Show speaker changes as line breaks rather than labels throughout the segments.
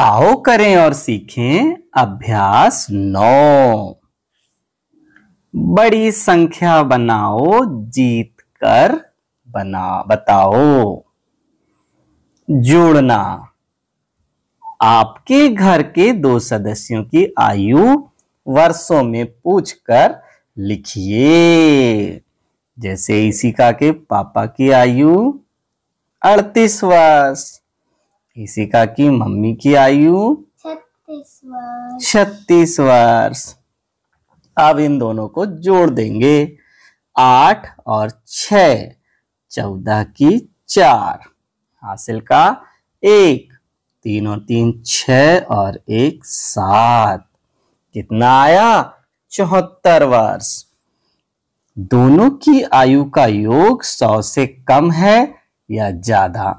आओ करें और सीखें अभ्यास नौ बड़ी संख्या बनाओ जीत कर बना बताओ जोड़ना आपके घर के दो सदस्यों की आयु वर्षों में पूछकर लिखिए जैसे इसी का के पापा की आयु अड़तीस वर्ष का की मम्मी की आयु छत्तीस वर्ष छत्तीस वर्ष अब इन दोनों को जोड़ देंगे आठ और छ चौदह की चार हासिल का एक तीन और तीन छ और एक सात कितना आया चौहत्तर वर्ष दोनों की आयु का योग सौ से कम है या ज्यादा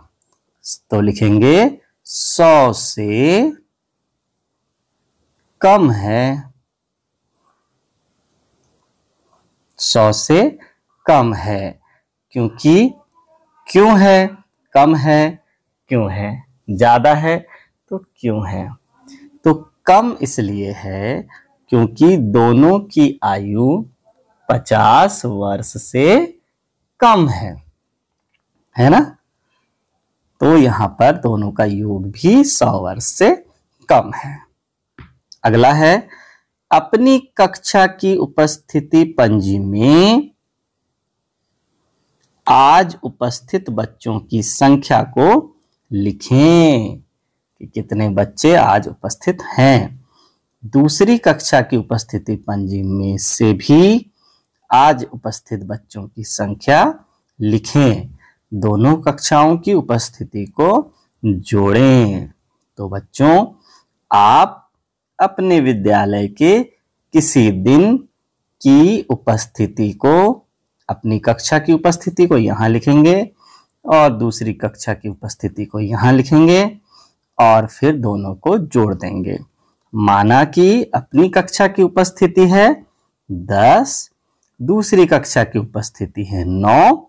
तो लिखेंगे सौ से कम है सौ से कम है क्योंकि क्यों है कम है क्यों है ज़्यादा है तो क्यों है तो कम इसलिए है क्योंकि दोनों की आयु पचास वर्ष से कम है है ना तो यहां पर दोनों का योग भी सौ वर्ष से कम है अगला है अपनी कक्षा की उपस्थिति पंजी में आज उपस्थित बच्चों की संख्या को लिखें कि कितने बच्चे आज उपस्थित हैं दूसरी कक्षा की उपस्थिति पंजी में से भी आज उपस्थित बच्चों की संख्या लिखें दोनों कक्षाओं की उपस्थिति को जोड़ें तो बच्चों आप अपने विद्यालय के किसी दिन की उपस्थिति को अपनी कक्षा की उपस्थिति को यहाँ लिखेंगे और दूसरी कक्षा की उपस्थिति को यहाँ लिखेंगे और फिर दोनों को जोड़ देंगे माना कि अपनी कक्षा की उपस्थिति है दस दूसरी कक्षा की उपस्थिति है नौ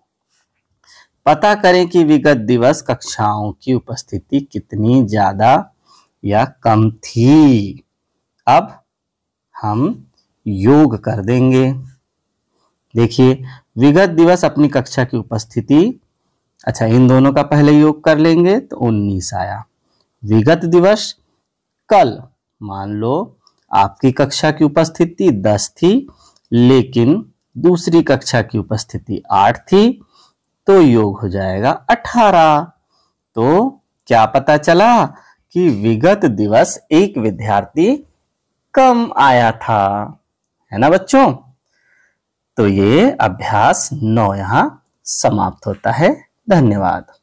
पता करें कि विगत दिवस कक्षाओं की उपस्थिति कितनी ज्यादा या कम थी अब हम योग कर देंगे देखिए विगत दिवस अपनी कक्षा की उपस्थिति अच्छा इन दोनों का पहले योग कर लेंगे तो उन्नीस आया विगत दिवस कल मान लो आपकी कक्षा की उपस्थिति दस थी लेकिन दूसरी कक्षा की उपस्थिति आठ थी तो योग हो जाएगा अठारह तो क्या पता चला कि विगत दिवस एक विद्यार्थी कम आया था है ना बच्चों तो ये अभ्यास नौ यहां समाप्त होता है धन्यवाद